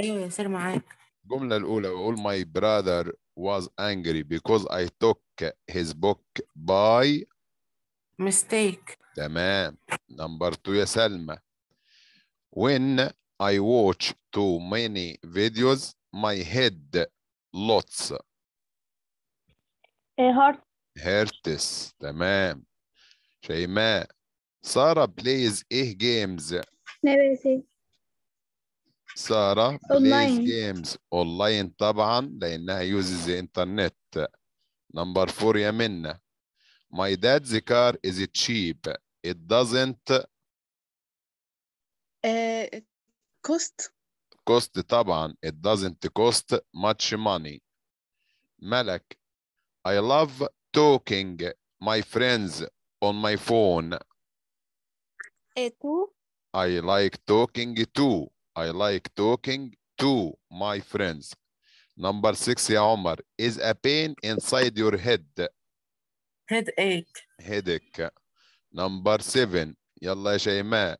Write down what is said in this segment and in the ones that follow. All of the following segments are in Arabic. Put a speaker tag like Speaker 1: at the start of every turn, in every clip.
Speaker 1: ايوه ياسر معاك
Speaker 2: الجملة الأولى بقول my brother was angry because I took his book by mistake تمام number two يا سلمى when I watch too many videos my head lots hurt hurts تمام شيماء سارة plays ايه games never ساره بلايز جيمز اونلاين طبعا لانها يوزز انترنت نمبر فور يا Yemen. my dad's car is cheap it doesn't
Speaker 1: uh, cost
Speaker 2: cost طبعا it doesn't cost much money ملك I love talking my friends on my phone. Uh, eh, too. I like talking too. I like talking to my friends. Number six, يا is a pain inside your head. Headache. Headache. Number seven, Yalla يا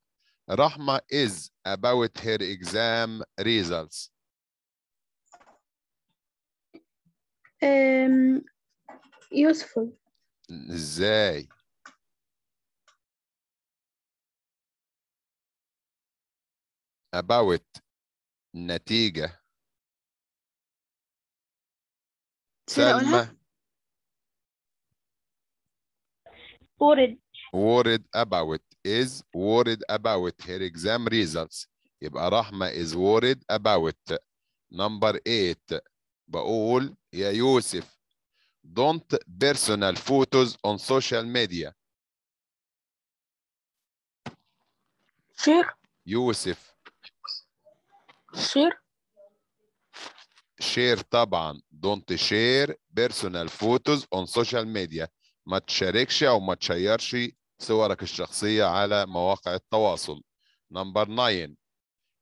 Speaker 2: Rahma is about her exam results.
Speaker 1: Um, useful.
Speaker 2: Zay. about نتيجة سلمى worried worried about is worried about her exam results يبقى رحمة is worried about number eight بقول يا يوسف don't personal photos on social media شيخ يوسف شير شير طبعا دونت شير بيرسونال فوتوز اون سوشيال ميديا ما تشاركش او ما تشيرش صورك الشخصيه على مواقع التواصل نمبر 9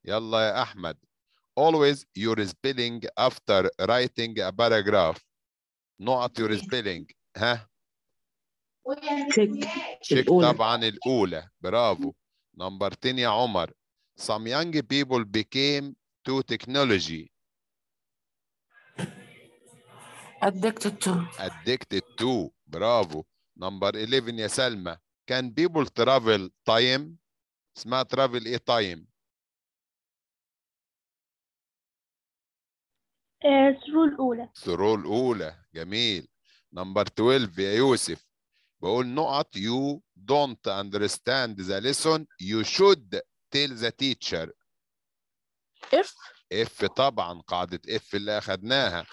Speaker 2: يلا يا احمد always your spelling after writing a paragraph not your spelling ها تشيك تشيك طبعا الاولى برافو نمبر 10 يا عمر some young people became to technology
Speaker 1: addicted to
Speaker 2: addicted to Bravo. Number 11 يا سلمى can people travel time اسمها travel ايه time
Speaker 1: ثرو الاولى
Speaker 2: ثرو الاولى جميل نمبر 12 يا يوسف بقول نقط you don't understand the lesson you should tell the teacher اف اف طبعا قاعده اف اللي اخذناها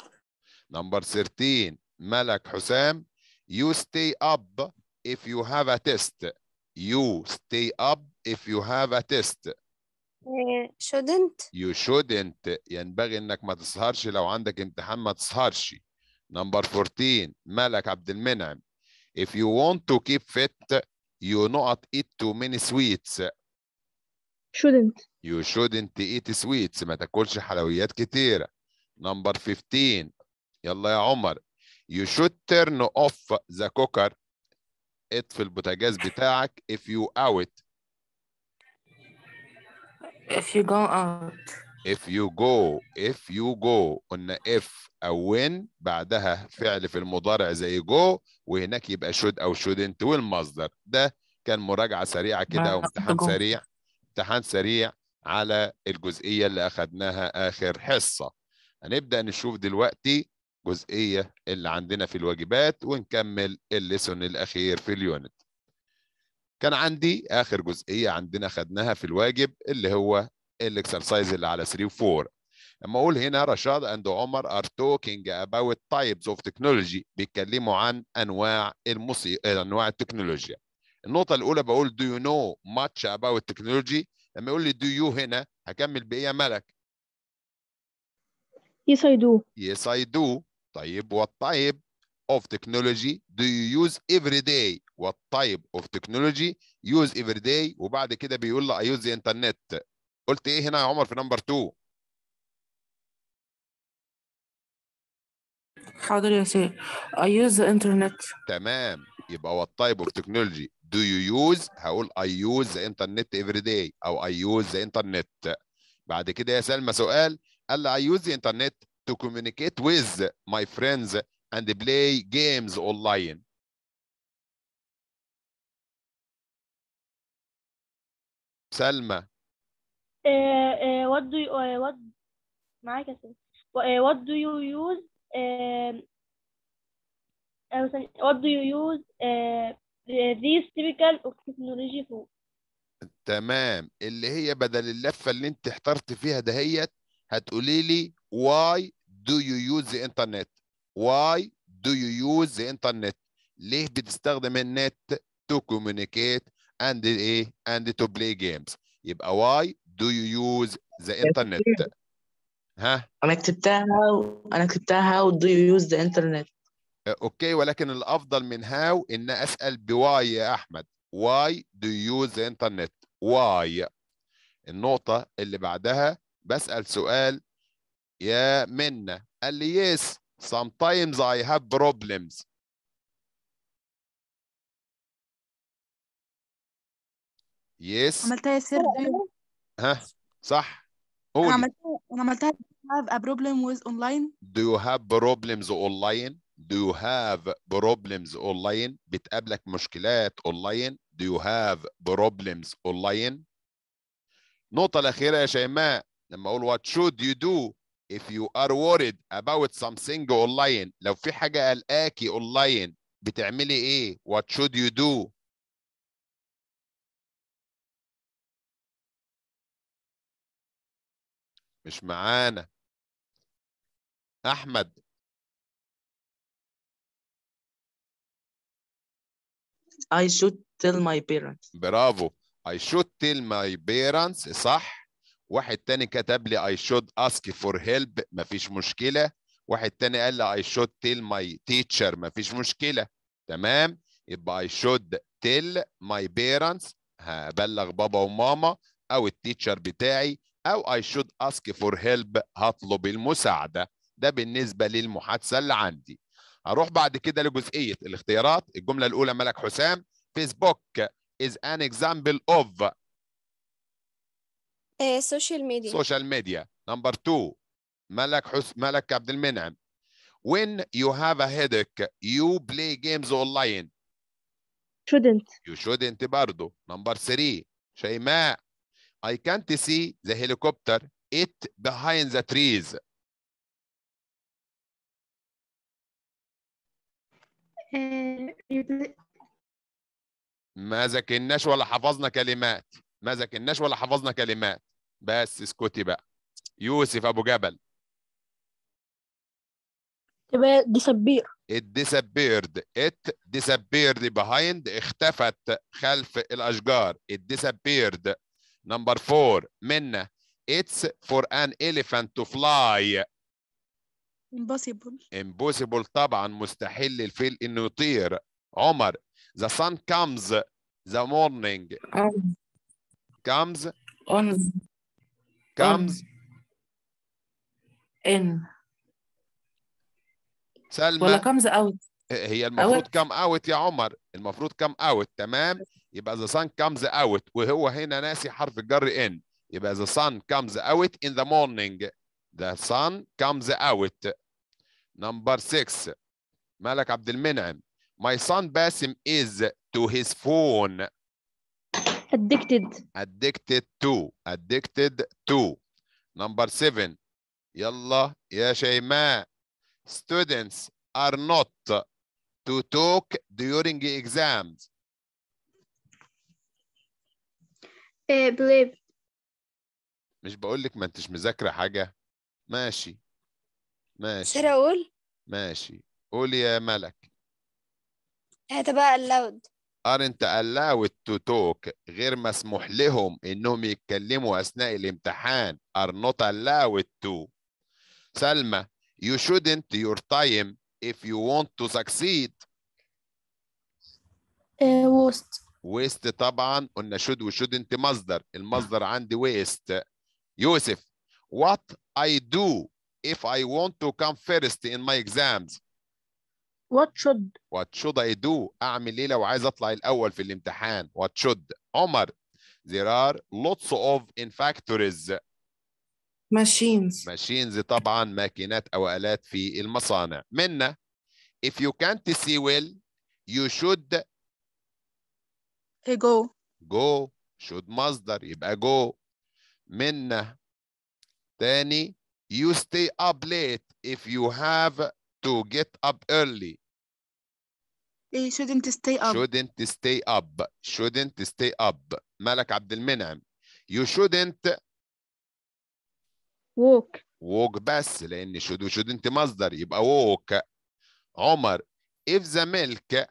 Speaker 2: number 13 ملك حسام you stay up if you have a test you stay up if you have a test shouldn't you shouldn't ينبغي انك ما تسهرش لو عندك امتحان ما تسهرش number 14 ملك عبد المنعم if you want to keep fit you not eat too many sweets shouldn't you shouldn't eat sweets ما تاكلش حلويات كتيرة number 15 يلا يا عمر you should turn off the cooker اطفي البوتاجاز بتاعك if you out if
Speaker 1: you go out
Speaker 2: if you go if you go قلنا if او when بعدها فعل في المضارع زي go وهناك يبقى should او shouldn't والمصدر ده كان مراجعة سريعة كده او امتحان سريع امتحان سريع على الجزئية اللي أخدناها آخر حصة هنبدأ نشوف دلوقتي جزئية اللي عندنا في الواجبات ونكمل الليسون الأخير في اليونت كان عندي آخر جزئية عندنا خدناها في الواجب اللي هو الاكسرسايز اللي على 3 و 4 لما اقول هنا رشاد اند عمر ار توكينج اباوت تايبز اوف تكنولوجي بيتكلموا عن انواع الموسيقى انواع التكنولوجيا النقطه الاولى بقول do you know much about technology لما يقول لي do you هنا هكمل بايه يا ملك yes i do yes i do طيب what type of technology do you use every day what type of technology use every day وبعد كده بيقول له I use the internet قلت ايه هنا يا عمر في نمبر 2
Speaker 1: حاضر يا سيدي. I use the
Speaker 2: internet تمام يبقى what type of technology do you use هقول I use the internet every day أو I use the internet بعد كده يا سلمى سؤال قال I use the internet to communicate with my friends and play games online سلمى
Speaker 1: uh, uh, what do you uh, what معاك يا سلمى what do you use um, what do you use This typical of technology for
Speaker 2: تمام اللي هي بدل اللفه اللي انت احترت فيها دهيت هتقولي لي why do you use the internet why do you use the internet ليه بتستخدم النت to communicate and ايه and to play games يبقى why do you use the internet ها
Speaker 1: انا كتبتها انا كتبتها how do you use the internet
Speaker 2: اوكي ولكن الافضل من هاو ان اسال بواي يا احمد واي دو يو ذا انترنت واي النقطه اللي بعدها بسال سؤال يا منى قال لي يس sometimes I have problems يس عملتها يا سير ها صح قول انا
Speaker 1: عملتها انا عملتها have a problem with online
Speaker 2: do you have problems online Do you have problems online? بتقابلك مشكلات online. Do you have problems online? النقطة الأخيرة يا شيماء لما أقول what should you do if you are worried about something online لو في حاجة قلقاكي online بتعملي إيه؟ what should you do؟
Speaker 1: مش معانا أحمد I should tell my
Speaker 2: parents برافو I should tell my parents صح واحد تاني كتب لي I should ask for help مفيش مشكلة واحد تاني قال لي I should tell my teacher مفيش مشكلة تمام يبقى I should tell my parents هبلغ بابا وماما أو التيتشر بتاعي أو I should ask for help هطلب المساعدة ده بالنسبة للمحادثة اللي عندي هروح بعد كده لجزئيه الاختيارات الجمله الاولى ملك حسام فيسبوك is an example of
Speaker 1: social media
Speaker 2: social media number 2 ملك حس ملك عبد المنعم when you have a headache you play games online shouldn't you shouldn't برضه number 3 شيماء I can't see the helicopter it behind the trees
Speaker 1: آه،
Speaker 2: ما ذاكرناش ولا حفظنا كلمات ما ذاكرناش ولا حفظنا كلمات بس اسكتي بقى يوسف ابو جبل
Speaker 1: تبقى ديسابير
Speaker 2: الديسابيرد ات ديسابيرد بيهايند اختفت خلف الاشجار الديسابيرد نمبر 4 منا اتس فور ان elephant تو فلاي impossible impossible طبعا مستحيل للفيل انه يطير عمر the sun comes the morning comes on comes in سلمى ولا comes out هي المفروض كام اوت يا عمر المفروض كام اوت تمام يبقى the sun comes out وهو هنا ناسي حرف الجر ان يبقى the sun comes out in the morning The sun comes out. Number six. مالك عبد المنعم. My son Basim is to his phone. Addicted. Addicted to. Addicted to. Number seven. يلا يا شيماء. Students are not to talk during exams.
Speaker 1: Believe.
Speaker 2: مش بقول لك ما انتش مذاكره حاجه ماشي ماشي سر اقول ماشي قول يا ملك
Speaker 1: هذا بقى اللود
Speaker 2: aren't allowed to talk غير مسموح لهم انهم يتكلموا اثناء الامتحان are not allowed to سلمى you shouldn't your time if you want to succeed
Speaker 1: ويست
Speaker 2: آه، ويست طبعا قلنا should و shouldn't مصدر المصدر عندي ويست يوسف what I do if I want to come first in my exams what should what should I do أعمل إيه لو عايز أطلع الأول في الامتحان what should عمر there are lots of in factories machines machines طبعا ماكينات أو آلات في المصانع منا if you can't see well you should go go should مصدر يبقى go منا تاني you stay up late if you have to get up early shouldn't stay up shouldn't stay up shouldn't stay up مالك عبد المنعم you shouldn't walk walk بس لان should shouldn't مصدر يبقى walk عمر if the milk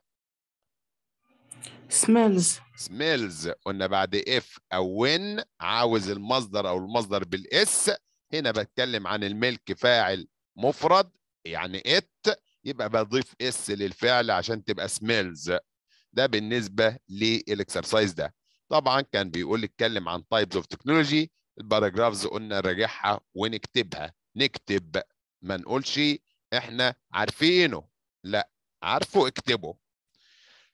Speaker 2: smells smells قلنا بعد if او when عاوز المصدر او المصدر بالاس هنا بتكلم عن الملك فاعل مفرد يعني ات يبقى بضيف اس للفعل عشان تبقى سميلز ده بالنسبه للاكسرسايز ده طبعا كان بيقول اتكلم عن تايبز اوف تكنولوجي الباراجرافز قلنا نراجعها ونكتبها نكتب ما نقولش احنا عارفينه لا عارفه اكتبه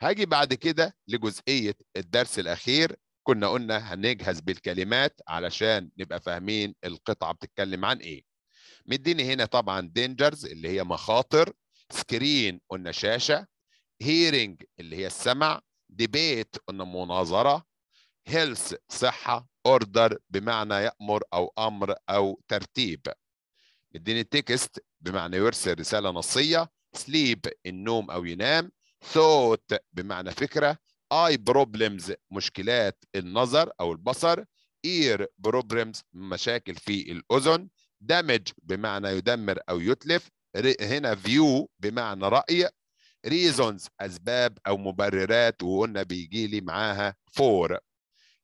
Speaker 2: هاجي بعد كده لجزئيه الدرس الاخير كنا قلنا هنجهز بالكلمات علشان نبقى فاهمين القطعة بتتكلم عن إيه مديني هنا طبعا دينجرز اللي هي مخاطر سكرين قلنا شاشة هيرينج اللي هي السمع ديبيت قلنا مناظرة هيلث صحة اوردر بمعنى يأمر أو أمر أو ترتيب مديني تكست بمعنى يرسل رسالة نصية سليب النوم أو ينام ثوت بمعنى فكرة اي بروبلمز مشكلات النظر او البصر اير بروبلمز مشاكل في الاذن دامج بمعنى يدمر او يتلف هنا فيو بمعنى راي ريزونز اسباب او مبررات وقلنا بيجي لي معاها فور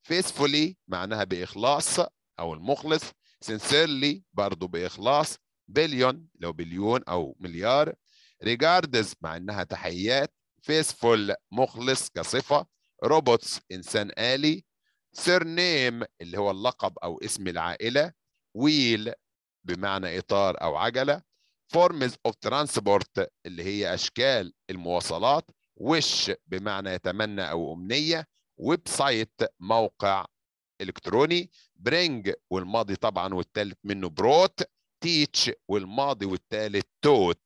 Speaker 2: فيسفولي معناها باخلاص او المخلص سنسيرلي برضه باخلاص بليون لو بليون او مليار ريجاردز مع انها تحيات فيسفول مخلص كصفة روبوتس إنسان آلي سيرنيم اللي هو اللقب أو اسم العائلة ويل بمعنى إطار أو عجلة فورمز أوف ترانسبورت اللي هي أشكال المواصلات وش بمعنى يتمنى أو أمنية ويب سايت موقع إلكتروني برينج والماضي طبعا والثالث منه بروت تيتش والماضي والثالث توت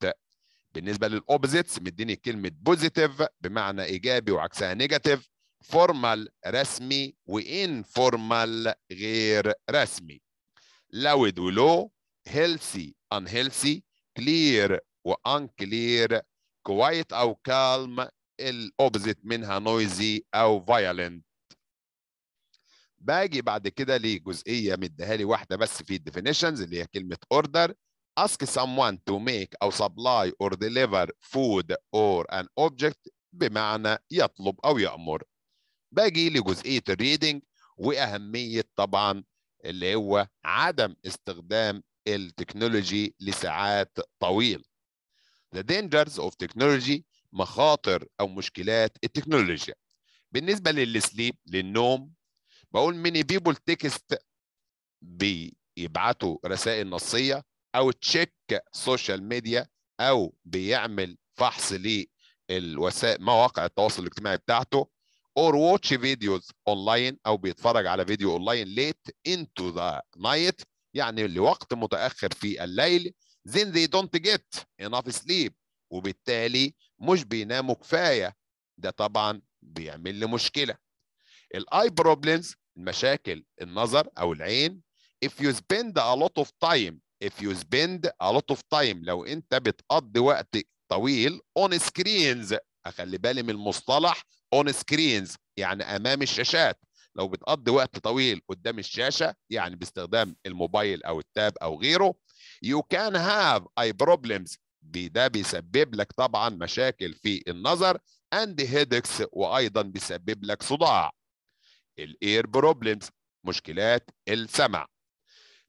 Speaker 2: بالنسبه للاوبزيتس مديني كلمه بوزيتيف بمعنى ايجابي وعكسها نيجاتيف فورمال رسمي وانفورمال غير رسمي لاود ولو هيلثي ان هيلثي كلير وان كلير كوايت او كالم الاوبزيت منها نويزي او فايلنت باجي بعد كده لجزئيه مديها لي واحده بس في الديفينيشنز اللي هي كلمه اوردر ask someone to make أو supply or deliver food or an object بمعنى يطلب أو يأمر باجي لجزئية reading وأهمية طبعا اللي هو عدم استخدام التكنولوجي لساعات طويل The dangers of technology مخاطر أو مشكلات التكنولوجيا بالنسبة للسليب للنوم بقول many people text بيبعتوا رسائل نصية او تشيك سوشيال ميديا او بيعمل فحص للوسائل مواقع التواصل الاجتماعي بتاعته or watch videos online او بيتفرج على فيديو اونلاين ليت انتو ذا نايت يعني لوقت متاخر في الليل then they don't get enough sleep وبالتالي مش بيناموا كفايه ده طبعا بيعمل لي مشكله الاي بروبلمز مشاكل النظر او العين if you spend a lot of time if you spend a lot of time لو انت بتقضي وقت طويل on screens اخلي بالي من المصطلح on screens يعني امام الشاشات لو بتقضي وقت طويل قدام الشاشه يعني باستخدام الموبايل او التاب او غيره you can have eye problems ده بيسبب لك طبعا مشاكل في النظر and headaches وايضا بيسبب لك صداع الاير problems مشكلات السمع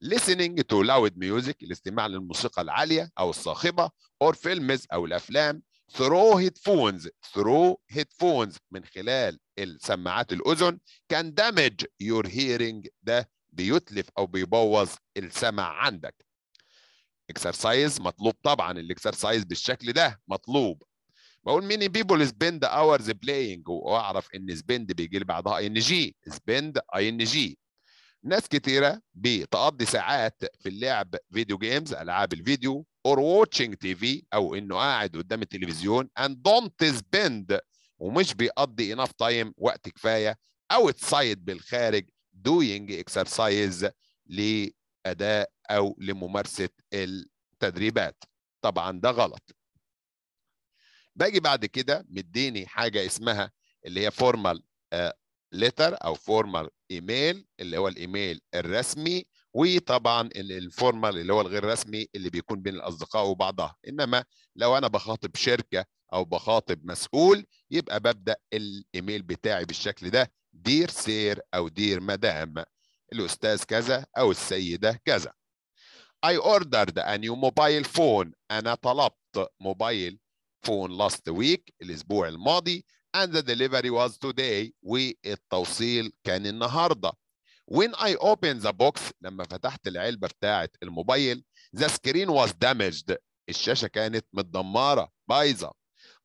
Speaker 2: listening to loud music الاستماع للموسيقى العالية أو الصاخبة or films أو الأفلام through headphones through headphones من خلال السماعات الأذن can damage your hearing ده بيتلف أو بيبوظ السمع عندك exercise مطلوب طبعا الاكسرسايز بالشكل ده مطلوب بقول many people spend hours playing واعرف ان spend بيجي بعدها ing spend ing ناس كتيرة بتقضي ساعات في اللعب فيديو جيمز ألعاب الفيديو or watching TV أو إنه قاعد قدام التلفزيون and don't spend ومش بيقضي enough time وقت كفاية تصيد بالخارج doing exercise لأداء أو لممارسة التدريبات طبعا ده غلط باجي بعد كده مديني حاجة اسمها اللي هي formal آه، ليتر او فورمال ايميل اللي هو الايميل الرسمي وطبعا الفورمال اللي هو الغير رسمي اللي بيكون بين الاصدقاء وبعضها انما لو انا بخاطب شركه او بخاطب مسؤول يبقى ببدا الايميل بتاعي بالشكل ده دير سير او دير مدام الاستاذ كذا او السيده كذا I ordered a new mobile phone أنا طلبت موبايل فون last week الأسبوع الماضي and the delivery was today والتوصيل كان النهاردة. when I opened the box لما فتحت العلبة بتاعه الموبايل the screen was damaged الشاشة كانت متدمره بايظه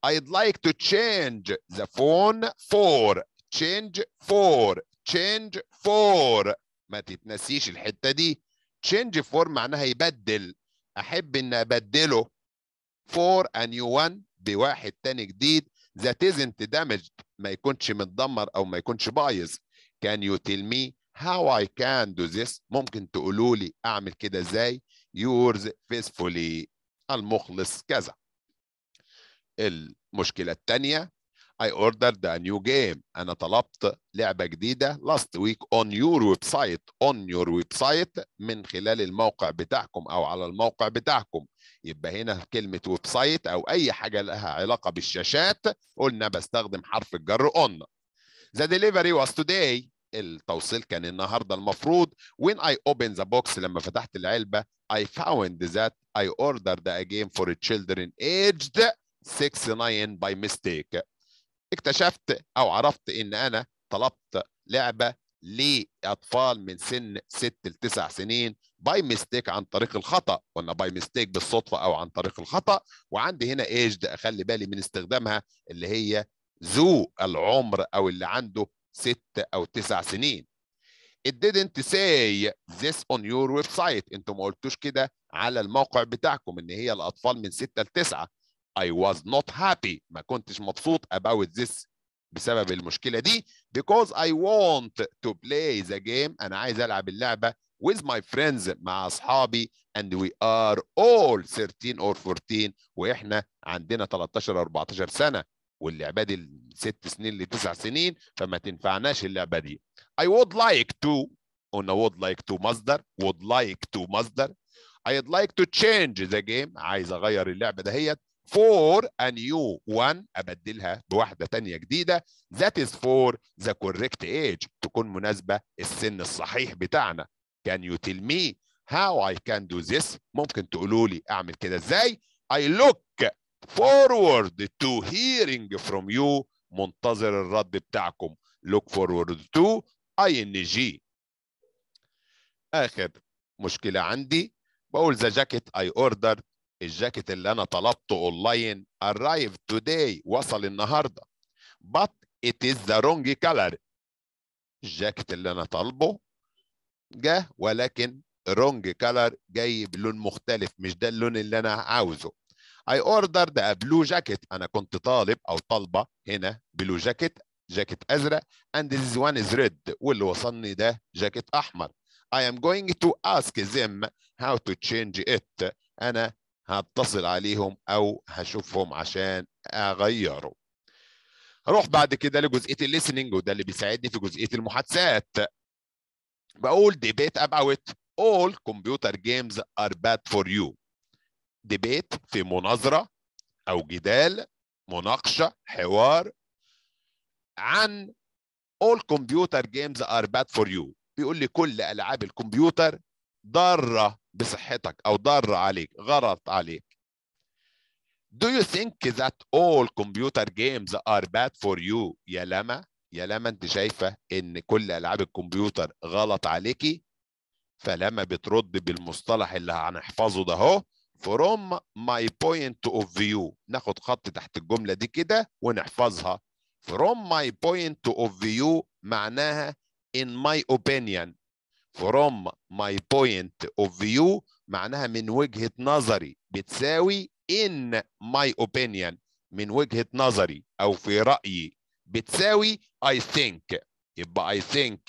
Speaker 2: I'd like to change the phone for change for change for ما تتنسيش الحتة دي change for معناها يبدل احب ان ابدله for a new one بواحد تاني جديد that isn't damaged ما يكونش متدمر او ما يكونش بايظ can you tell me how I can do this ممكن تقولوا لي اعمل كده ازاي yours faithfully المخلص كذا المشكله الثانيه I ordered a new game أنا طلبت لعبة جديدة last week on your website on your website من خلال الموقع بتاعكم أو على الموقع بتاعكم يبقى هنا كلمة ويب سايت أو أي حاجة لها علاقة بالشاشات قلنا بستخدم حرف الجر on The delivery was today التوصيل كان النهارده المفروض when I opened the box لما فتحت العلبة I found that I ordered a game for children aged 6 9 by mistake اكتشفت او عرفت ان انا طلبت لعبه لاطفال من سن 6 ل 9 سنين باي ميستيك عن طريق الخطا قلنا باي ميستيك بالصدفه او عن طريق الخطا وعندي هنا ايج اخلي بالي من استخدامها اللي هي ذو العمر او اللي عنده 6 او 9 سنين It didn't say this on your website انتوا ما قلتوش كده على الموقع بتاعكم ان هي الاطفال من 6 ل 9 I was not happy ما كنتش مبسوط about this بسبب المشكلة دي because I want to play the game أنا عايز ألعب اللعبة with my friends مع أصحابي and we are all 13 or 14 وإحنا عندنا 13 14 سنة واللعبة دي ست سنين لتسع سنين فما تنفعناش اللعبة دي I would like to قلنا would like to مصدر would like to مصدر I'd like to change the game عايز أغير اللعبة دهيت for a new one ابدلها بواحده تانية جديده that is for the correct age تكون مناسبه السن الصحيح بتاعنا can you tell me how I can do this ممكن تقولوا لي اعمل كده ازاي I look forward to hearing from you منتظر الرد بتاعكم look forward to ing اخر مشكله عندي بقول the jacket I ordered الجاكيت اللي انا طلبته اونلاين arrived today وصل النهارده but it is the wrong color الجاكيت اللي انا طالبه جه ولكن wrong color جاي بلون مختلف مش ده اللون اللي انا عاوزه I ordered a blue jacket انا كنت طالب او طالبه هنا بلو جاكيت جاكيت ازرق and this one is red واللي وصلني ده جاكيت احمر I am going to ask them how to change it انا هتصل عليهم او هشوفهم عشان اغيره هروح بعد كده لجزئيه الليسننج وده اللي بيساعدني في جزئيه المحادثات بقول debate about all computer games are bad for you debate في مناظره او جدال مناقشه حوار عن all computer games are bad for you بيقول لي كل العاب الكمبيوتر ضاره بصحتك أو ضار عليك غلط عليك Do you think that all computer games are bad for you يا لما يا لما انت شايفة ان كل العاب الكمبيوتر غلط عليكي فلما بترد بالمصطلح اللي هنحفظه ده اهو from my point of view ناخد خط تحت الجملة دي كده ونحفظها from my point of view معناها in my opinion from my point of view معناها من وجهة نظري بتساوي in my opinion من وجهة نظري أو في رأيي بتساوي I think يبقى I think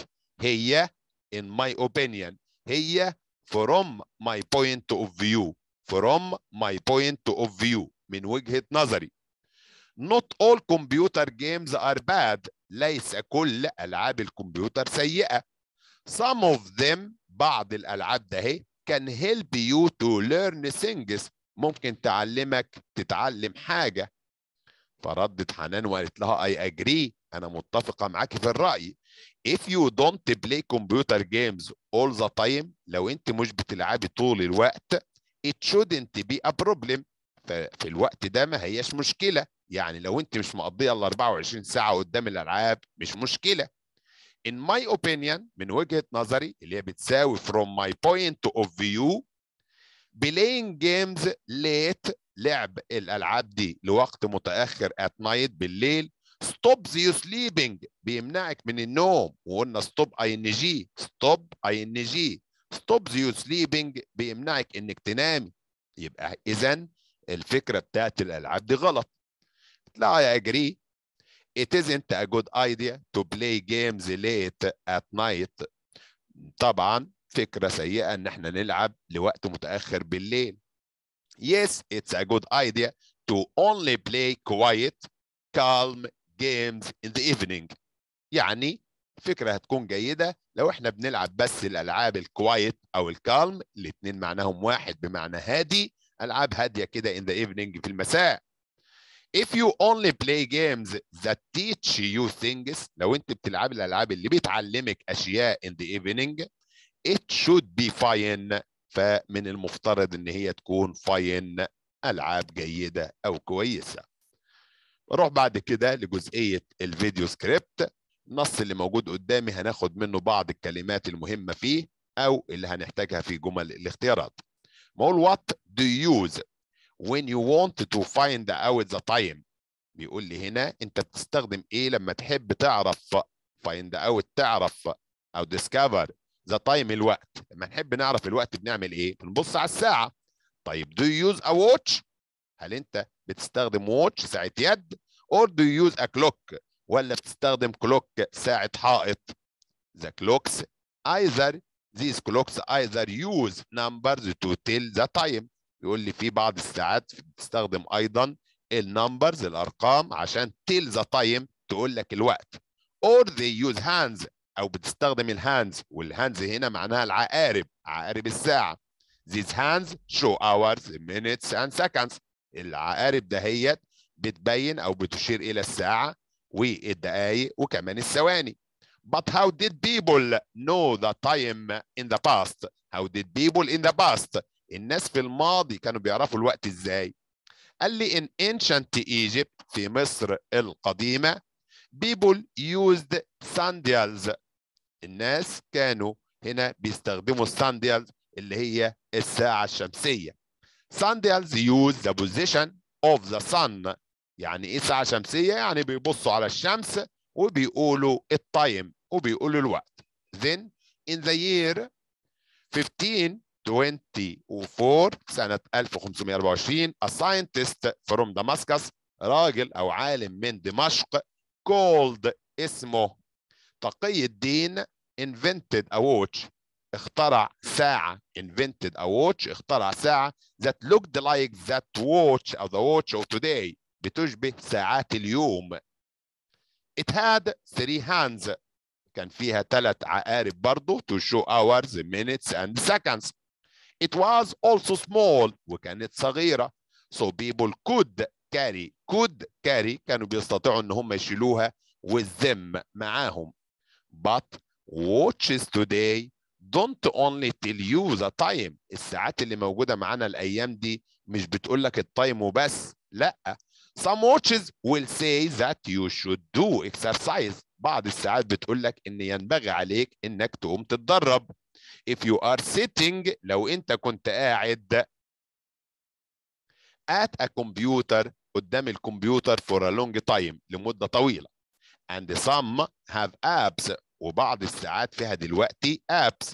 Speaker 2: هي in my opinion هي from my point of view from my point of view من وجهة نظري not all computer games are bad ليس كل ألعاب الكمبيوتر سيئة Some of them بعض الألعاب ده هي can help you to learn things ممكن تعلمك تتعلم حاجة فردت حنان وقالت لها I agree أنا متفقة معاكي في الرأي If you don't play computer games all the time لو أنت مش بتلعبي طول الوقت it shouldn't be a problem ففي الوقت ده ما هياش مشكلة يعني لو أنت مش مقضية ال 24 ساعة قدام الألعاب مش مشكلة in my opinion من وجهة نظري اللي هي بتساوي from my point of view playing games late لعب الألعاب دي لوقت متأخر at night بالليل stops you sleeping بيمنعك من النوم وقلنا stop ing stop ing stops you sleeping بيمنعك انك تنامي يبقى اذا الفكره بتاعت الالعاب دي غلط لا اي اجري It isn't a good idea to play games late at night. طبعا فكرة سيئة إن إحنا نلعب لوقت متأخر بالليل. Yes, it's a good idea to only play quiet, calm games in the evening. يعني فكرة هتكون جيدة لو إحنا بنلعب بس الألعاب الكوايت أو الكالم الاتنين معناهم واحد بمعنى هادي ألعاب هادية كده in the evening في المساء. If you only play games that teach you things لو انت بتلعب الالعاب اللي بتعلمك اشياء in the evening it should be fine فمن المفترض ان هي تكون fine العاب جيده او كويسه نروح بعد كده لجزئيه الفيديو سكريبت النص اللي موجود قدامي هناخد منه بعض الكلمات المهمه فيه او اللي هنحتاجها في جمل الاختيارات مول what do you use when you want to find out the time بيقول لي هنا انت بتستخدم ايه لما تحب تعرف find out تعرف او discover the time الوقت لما نحب نعرف الوقت بنعمل ايه بنبص على الساعه طيب do you use a watch هل انت بتستخدم watch ساعه يد or do you use a clock ولا بتستخدم clock ساعه حائط the clocks either these clocks either use numbers to tell the time يقول لي في بعض الساعات بتستخدم ايضا النمبرز الارقام عشان تيل ذا تايم تقول لك الوقت اور ذي يوز هاندز او بتستخدم الهاندز والهاندز هنا معناها العقارب عقارب الساعه ذيز هاندز شو اورز مينيتس اند سكندز العقارب دهيت بتبين او بتشير الى الساعه والدقائق وكمان الثواني But how did people know the time in the past? How did people in the past الناس في الماضي كانوا بيعرفوا الوقت ازاي قال لي in ancient Egypt في مصر القديمة people used sandals الناس كانوا هنا بيستخدموا السانديالز اللي هي الساعة الشمسية sandals use the position of the sun يعني ايه ساعة شمسية يعني بيبصوا على الشمس وبيقولوا التايم وبيقولوا الوقت then in the year 15 24 سنة 1524 a scientist from Damascus راجل أو عالم من دمشق called اسمه تقي الدين invented a watch اخترع ساعة invented a watch اخترع ساعة that looked like that watch of the watch of today بتشبه ساعات اليوم it had three hands كان فيها ثلاث عقارب برضه to show hours minutes and seconds It was also small وكانت صغيرة so people could carry could carry كانوا بيستطيعوا ان هم يشيلوها with them معاهم but watches today don't only tell you the time الساعات اللي موجودة معنا الأيام دي مش بتقول لك التايم وبس لا some watches will say that you should do exercise بعض الساعات بتقول لك ان ينبغي عليك انك تقوم تتدرب if you are sitting لو انت كنت قاعد at a computer قدام الكمبيوتر for a long time لمدة طويلة and some have apps وبعض الساعات فيها دلوقتي apps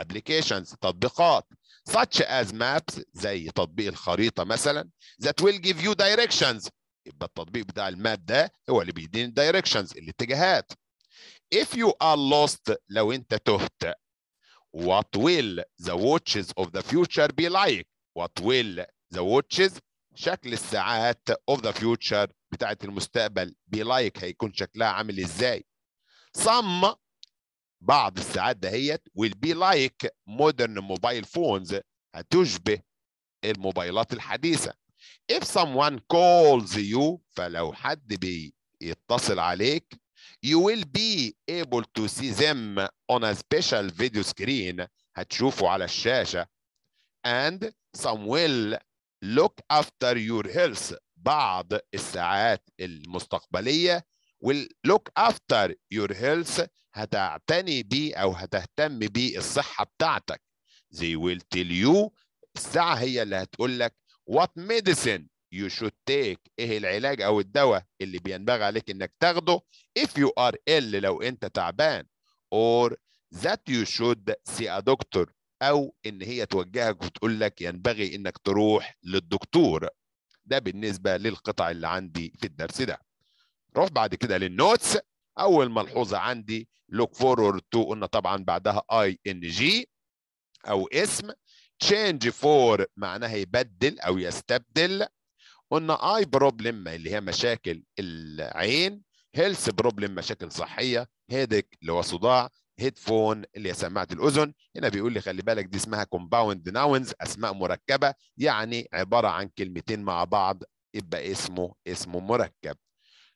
Speaker 2: applications تطبيقات such as maps زي تطبيق الخريطة مثلا that will give you directions يبقى التطبيق بتاع الماب ده هو اللي بيديني directions الاتجاهات if you are lost لو انت تهت What will the watches of the future be like? What will the watches شكل الساعات of the future بتاعة المستقبل be like هيكون شكلها عامل ازاي؟ Some بعض الساعات دهيت will be like modern mobile phones هتشبه الموبايلات الحديثة. If someone calls you فلو حد بيتصل عليك You will be able to see them on a special video screen هتشوفوا على الشاشة and some will look after your health بعض الساعات المستقبلية will look after your health هتعتني بيه أو هتهتم بي الصحة بتاعتك they will tell you الساعة هي اللي هتقول لك what medicine you should take ايه العلاج او الدواء اللي بينبغي عليك انك تاخده if you are ill لو انت تعبان or that you should see a doctor او ان هي توجهك وتقول لك ينبغي انك تروح للدكتور ده بالنسبه للقطع اللي عندي في الدرس ده روح بعد كده للنوتس اول ملحوظه عندي look forward to قلنا طبعا بعدها اي ان جي او اسم change for معناها يبدل او يستبدل قلنا اي بروبلم اللي هي مشاكل العين هيلث بروبلم مشاكل صحيه هيدك اللي هو صداع هيدفون اللي هي سماعه الاذن هنا بيقول لي خلي بالك دي اسمها كومباوند ناونز اسماء مركبه يعني عباره عن كلمتين مع بعض يبقى اسمه اسمه مركب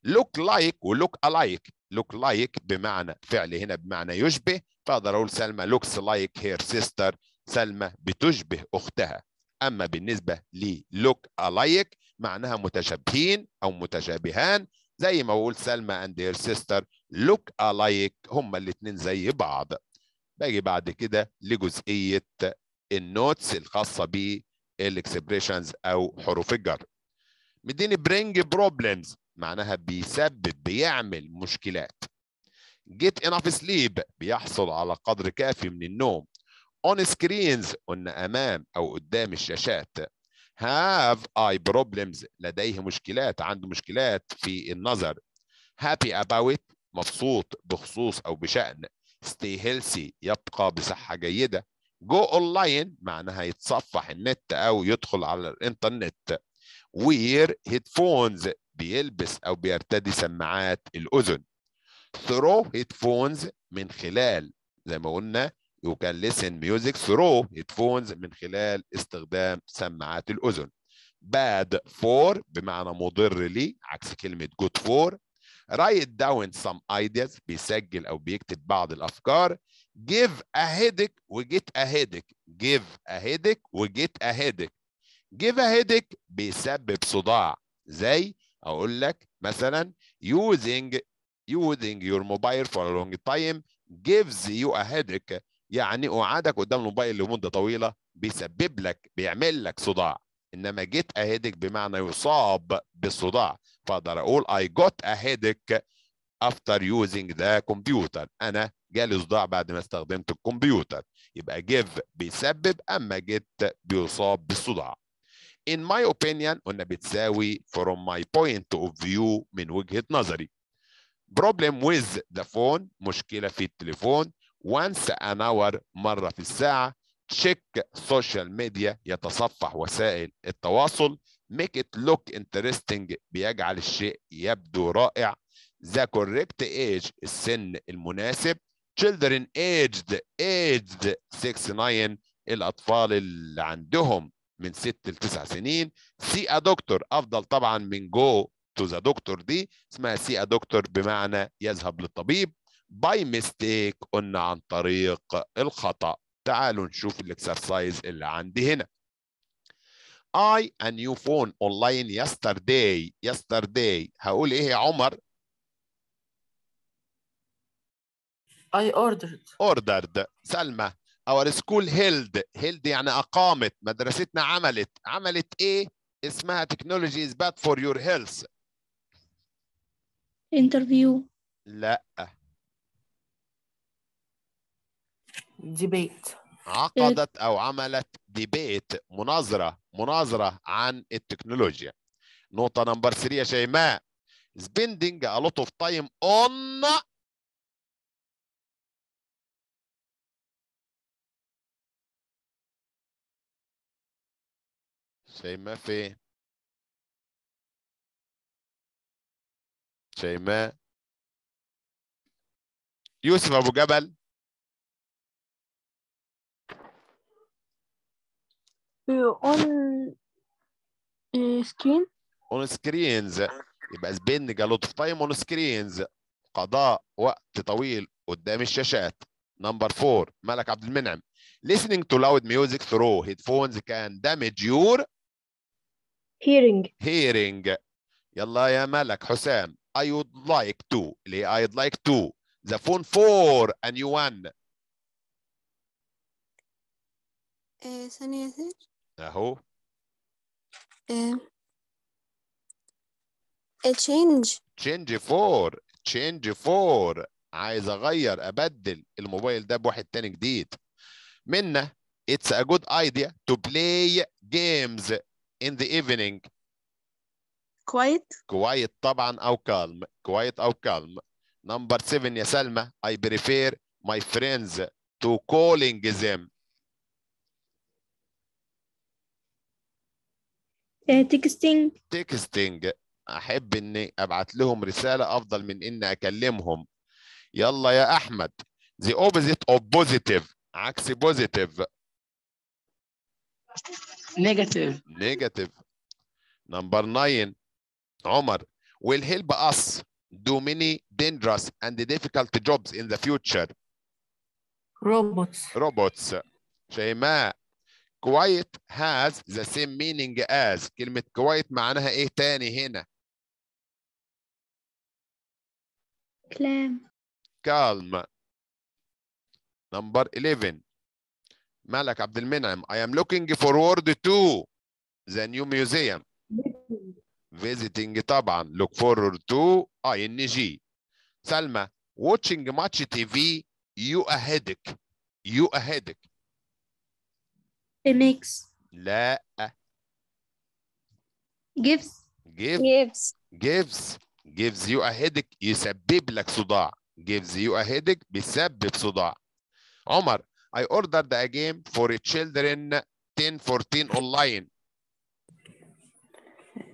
Speaker 2: لوك لايك ولوك الايك لوك لايك بمعنى فعل هنا بمعنى يشبه فاقدر اقول سلمى لوكس لايك هير سيستر سلمى بتشبه اختها اما بالنسبه للوك الايك معناها متشابهين او متشابهان زي ما بقول سلمى اند هير سيستر لوك الايك هما الاثنين زي بعض باجي بعد كده لجزئيه النوتس الخاصه بالاكسبريشنز او حروف الجر مديني برينج بروبلمز معناها بيسبب بيعمل مشكلات جيت انف سليب بيحصل على قدر كافي من النوم اون سكرينز قلنا امام او قدام الشاشات have eye problems لديه مشكلات عنده مشكلات في النظر happy about it مبسوط بخصوص أو بشأن stay healthy يبقى بصحة جيدة go online معناها يتصفح النت أو يدخل على الإنترنت wear headphones بيلبس أو بيرتدي سماعات الأذن throw headphones من خلال زي ما قلنا You can listen music through headphones من خلال استخدام سماعات الأذن. Bad for بمعنى مضر لي عكس كلمة good for. Write down some ideas بيسجل أو بيكتب بعض الأفكار. Give a headache get a headache. Give a headache get a headache. Give a headache بيسبب صداع زي أقول لك مثلا using using your mobile for a long time gives you a headache يعني قعدك قدام الموبايل لمده طويله بيسبب لك بيعمل لك صداع انما جيت اهيدك بمعنى يصاب بالصداع فاقدر اقول اي جوت اهيدك افتر يوزنج ذا كمبيوتر انا جالي صداع بعد ما استخدمت الكمبيوتر يبقى جيف بيسبب اما جيت بيصاب بالصداع in my opinion قلنا بتساوي from my point of view من وجهة نظري problem with the phone مشكلة في التليفون once an hour مرة في الساعة check social media يتصفح وسائل التواصل make it look interesting بيجعل الشيء يبدو رائع the correct age السن المناسب children aged aged 6 9 الأطفال اللي عندهم من 6 ل 9 سنين سي ا دكتور أفضل طبعا من جو تو ذا دكتور دي اسمها سي ا دكتور بمعنى يذهب للطبيب باي ميستيك قلنا عن طريق الخطأ تعالوا نشوف الاكسرسايز اللي عندي هنا I a new phone online yesterday yesterday هقول ايه يا عمر I ordered ordered سلمى our school held held يعني أقامت مدرستنا عملت عملت إيه اسمها technology is bad for your health
Speaker 1: interview لا debate
Speaker 2: عقدت او عملت debate مناظره مناظره عن التكنولوجيا نقطه نمبر 3 يا شيماء spending a lot of time on
Speaker 1: شيماء في شيماء يوسف ابو جبل اون سكرين
Speaker 2: اون سكرينز يبقى سبين جالوت اوف تايم اون سكرينز قضاء وقت طويل قدام الشاشات نمبر 4 ملك عبد المنعم listening to loud music through headphones can damage your hearing hearing يلا يا ملك حسام I would like to ليه I'd like to the phone for a new one
Speaker 1: إيه، ثانية يا سيدي
Speaker 2: اهو تشينج تشينج فور تشينج فور عايز اغير ابدل الموبايل ده بواحد تاني جديد منا it's a good idea to play games in the evening quiet quiet طبعا او calm quiet او calm number 7 يا سلمى I prefer my friends to calling them
Speaker 1: تكستينج
Speaker 2: تكستينج احب اني ابعت لهم رساله افضل من اني اكلمهم يلا يا احمد the opposite of positive عكس positive
Speaker 1: negative
Speaker 2: negative number 9 عمر will help us do many dangerous and difficult jobs in the future robots robots شيماء quiet has the same meaning as كلمة quiet معناها إيه تاني هنا؟ كلام calm number 11 مالك عبد المنعم I am looking forward to the new museum visiting طبعا look forward to ing سلمى watching much TV you a headache you a headache Mix. لا ah. gives gives gives gives gives you a headache يسبب لك صداع gives you a headache بيسبب صداع عمر I ordered a game for children 10 14 online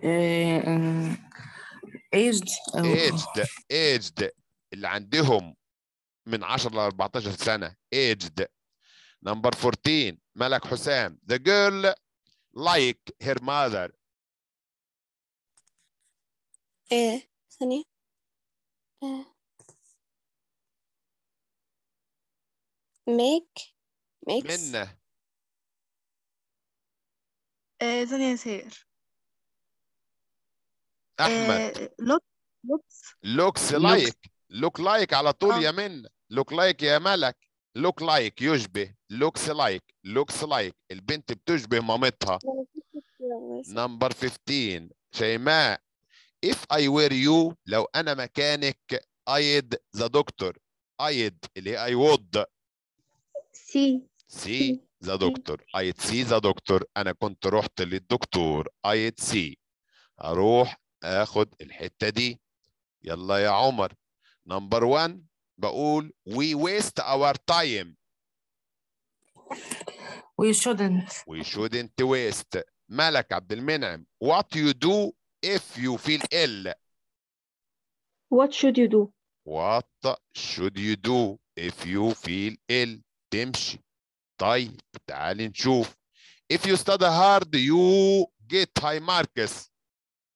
Speaker 1: uh, aged aged
Speaker 2: aged اللي عندهم من 10 ل 14 سنة aged number 14 ملك حسام the girl like her mother
Speaker 1: ايه ثانية إيه. make
Speaker 2: makes منة
Speaker 1: إيه ثانية سير أحمد لوك looks
Speaker 2: looks like look like على طول يا من look like يا ملك لوك لايك يشبه لوكس لايك لوكس لايك البنت بتشبه مامتها نمبر 15 شيماء if I were you لو انا مكانك I'd the doctor I'd اللي هي I would سي سي ذا دكتور I'd see the doctor انا كنت رحت للدكتور I'd see اروح اخد الحته دي يلا يا عمر نمبر 1 بقول we waste our time we shouldn't we shouldn't waste ملك عبد المنعم what you do if you feel ill
Speaker 1: what should you do
Speaker 2: what should you do if you feel ill تمشي طيب تعالي نشوف if you study hard you get high marks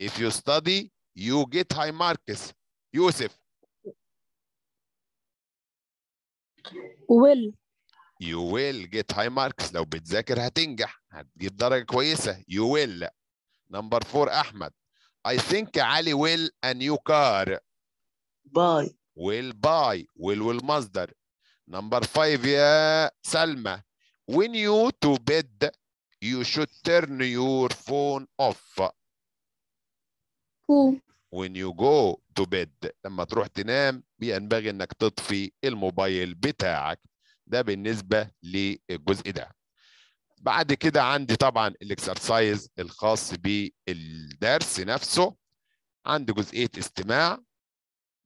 Speaker 2: if you study you get high marks يوسف will you will get high marks لو بتذاكر هتنجح هتجيب درجة كويسة you will Number four, أحمد I think علي will a new car buy will buy will will مصدر Number five, يا سلمى when you to bed you should turn your phone off phone when you go to bed لما تروح تنام بينبغي انك تطفي الموبايل بتاعك ده بالنسبه للجزء ده بعد كده عندي طبعا الاكسرسايز الخاص بالدرس نفسه عندي جزئيه استماع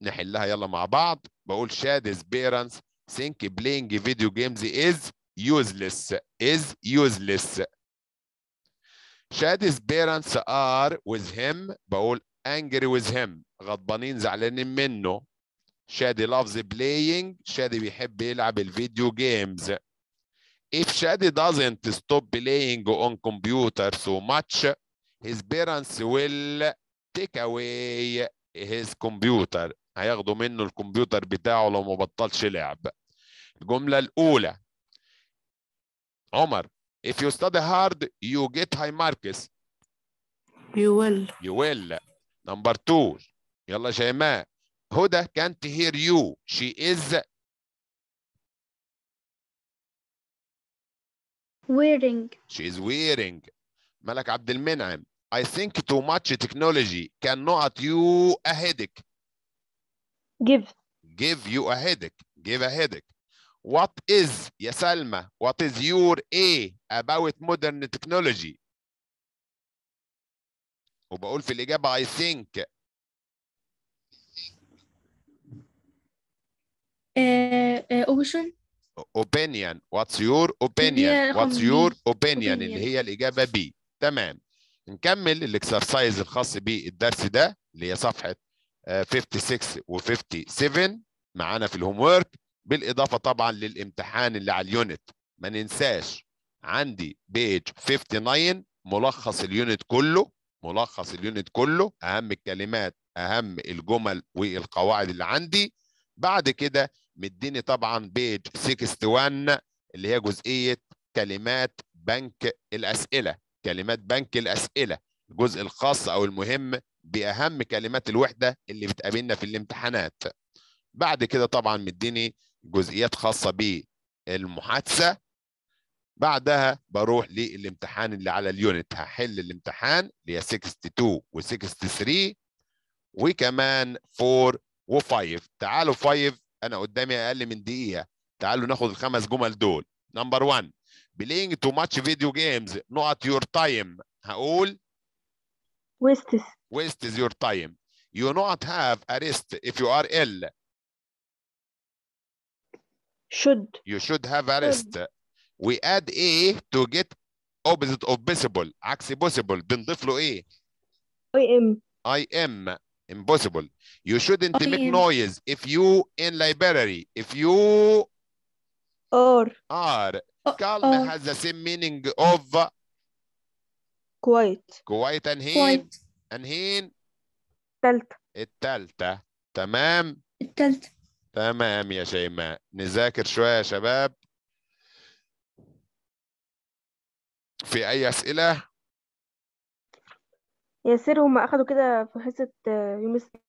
Speaker 2: نحلها يلا مع بعض بقول شادز بيرنس think playing video games is useless is useless شادز بيرنس are with him بقول angry with him غضبانين زعلانين منه شادي loves playing شادي بيحب يلعب الفيديو جيمز if شادي doesn't stop playing on computer so much his parents will take away his computer هياخدوا منه الكمبيوتر بتاعه لو ما بطلش لعب الجملة الأولى عمر if you study hard you get high marks you will you will Number two. يلا شيماء. Huda can't hear you. She is
Speaker 1: wearing.
Speaker 2: She is wearing. Malak Abdul المنعم. I think too much technology cannot you a headache. Give. Give you a headache. Give a headache. What is, يا what is your A about modern technology? وبقول في الاجابه اي ثينك
Speaker 1: اوبشن
Speaker 2: اوبينيون واتس يور اوبينيون واتس يور اوبينيون اللي هي الاجابه بي تمام نكمل الاكسرسايز الخاص بالدرس ده اللي هي صفحه 56 آه، و 57 معانا في الهوم ورك بالاضافه طبعا للامتحان اللي على اليونت ما ننساش عندي بيج 59 ملخص اليونت كله ملخص اليونت كله اهم الكلمات اهم الجمل والقواعد اللي عندي بعد كده مديني طبعا بيج 61 اللي هي جزئيه كلمات بنك الاسئله كلمات بنك الاسئله الجزء الخاص او المهم باهم كلمات الوحده اللي بتقابلنا في الامتحانات بعد كده طبعا مديني جزئيات خاصه بالمحادثه بعدها بروح للامتحان اللي على اليونت هحل الامتحان اللي هي 62 و 63 وكمان 4 و5 تعالوا 5 انا قدامي اقل من دقيقه تعالوا ناخد الخمس جمل دول نمبر 1 playing too much video games not your time هقول wastes wastes your time you not have a rest if you are ill should you should have a rest should. we add A to get opposite of possible عكس possible بنضيف له ايه؟ I am I am impossible you shouldn't I make am. noise if you in library if you or are or, uh, calm uh. has the same meaning of quiet quiet and heen and heen التالتة telt. Tamam. التالتة Tamam. يا شيماء نذاكر شوية في أي أسئلة؟
Speaker 1: ياسر هم أخدوا كده في حصة آه، يوم الس-